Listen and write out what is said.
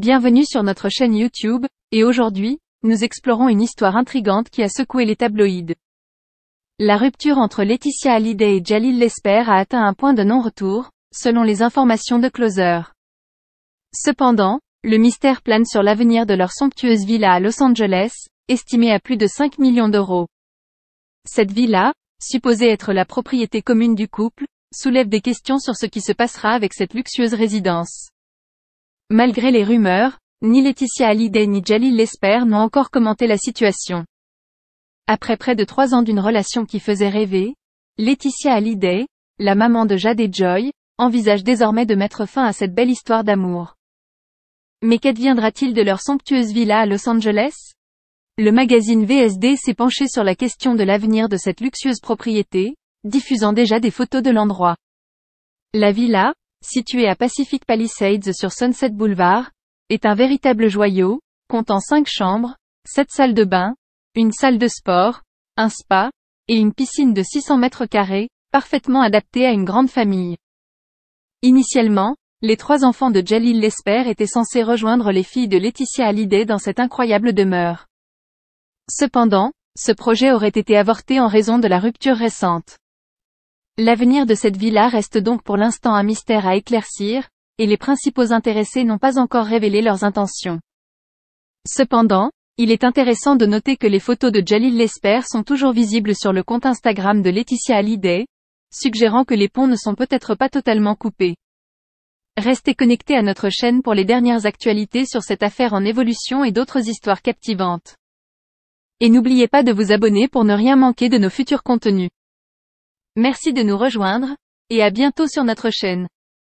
Bienvenue sur notre chaîne YouTube, et aujourd'hui, nous explorons une histoire intrigante qui a secoué les tabloïdes. La rupture entre Laetitia Hallyday et Jalil Lesper a atteint un point de non-retour, selon les informations de Closer. Cependant, le mystère plane sur l'avenir de leur somptueuse villa à Los Angeles, estimée à plus de 5 millions d'euros. Cette villa, supposée être la propriété commune du couple, soulève des questions sur ce qui se passera avec cette luxueuse résidence. Malgré les rumeurs, ni Laetitia Hallyday ni Jalil L'Espère n'ont encore commenté la situation. Après près de trois ans d'une relation qui faisait rêver, Laetitia Hallyday, la maman de Jade et Joy, envisage désormais de mettre fin à cette belle histoire d'amour. Mais qu'adviendra-t-il de leur somptueuse villa à Los Angeles Le magazine VSD s'est penché sur la question de l'avenir de cette luxueuse propriété, diffusant déjà des photos de l'endroit. La villa, situé à Pacific Palisades sur Sunset Boulevard, est un véritable joyau, comptant cinq chambres, sept salles de bain, une salle de sport, un spa, et une piscine de 600 mètres carrés, parfaitement adaptée à une grande famille. Initialement, les trois enfants de Jalil Lesper étaient censés rejoindre les filles de Laetitia Hallyday dans cette incroyable demeure. Cependant, ce projet aurait été avorté en raison de la rupture récente. L'avenir de cette villa reste donc pour l'instant un mystère à éclaircir, et les principaux intéressés n'ont pas encore révélé leurs intentions. Cependant, il est intéressant de noter que les photos de Jalil Lesper sont toujours visibles sur le compte Instagram de Laetitia Hallyday, suggérant que les ponts ne sont peut-être pas totalement coupés. Restez connectés à notre chaîne pour les dernières actualités sur cette affaire en évolution et d'autres histoires captivantes. Et n'oubliez pas de vous abonner pour ne rien manquer de nos futurs contenus. Merci de nous rejoindre, et à bientôt sur notre chaîne.